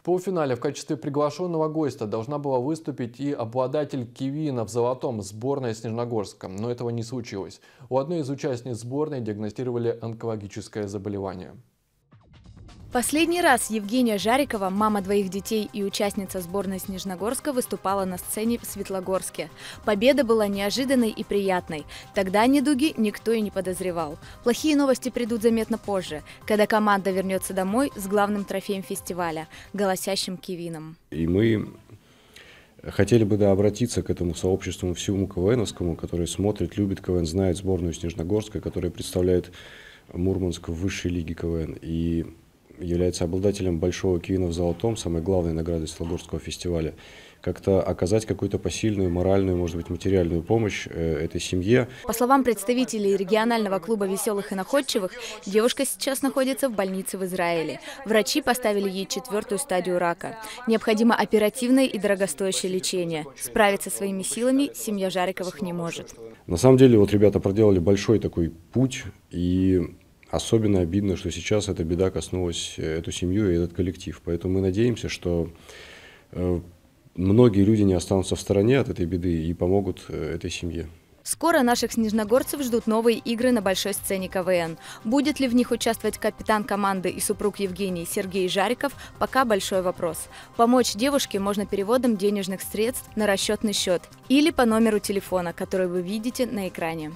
В полуфинале в качестве приглашенного гостя должна была выступить и обладатель Кивина в золотом сборной Снежногорска, но этого не случилось. У одной из участниц сборной диагностировали онкологическое заболевание. Последний раз Евгения Жарикова, мама двоих детей и участница сборной Снежногорска, выступала на сцене в Светлогорске. Победа была неожиданной и приятной. Тогда недуги никто и не подозревал. Плохие новости придут заметно позже, когда команда вернется домой с главным трофеем фестиваля – голосящим кивином. И мы хотели бы да, обратиться к этому сообществу всему КВНовскому, который смотрит, любит КВН, знает сборную Снежногорска, которая представляет Мурманск в высшей лиге КВН. И является обладателем большого Киина в Золотом, самой главной награды Светлогорского фестиваля, как-то оказать какую-то посильную, моральную, может быть, материальную помощь э, этой семье. По словам представителей регионального клуба «Веселых и находчивых», девушка сейчас находится в больнице в Израиле. Врачи поставили ей четвертую стадию рака. Необходимо оперативное и дорогостоящее лечение. Справиться своими силами семья Жариковых не может. На самом деле, вот ребята проделали большой такой путь, и Особенно обидно, что сейчас эта беда коснулась э, эту семью и этот коллектив. Поэтому мы надеемся, что э, многие люди не останутся в стороне от этой беды и помогут э, этой семье. Скоро наших снежногорцев ждут новые игры на большой сцене КВН. Будет ли в них участвовать капитан команды и супруг Евгений Сергей Жариков, пока большой вопрос. Помочь девушке можно переводом денежных средств на расчетный счет или по номеру телефона, который вы видите на экране.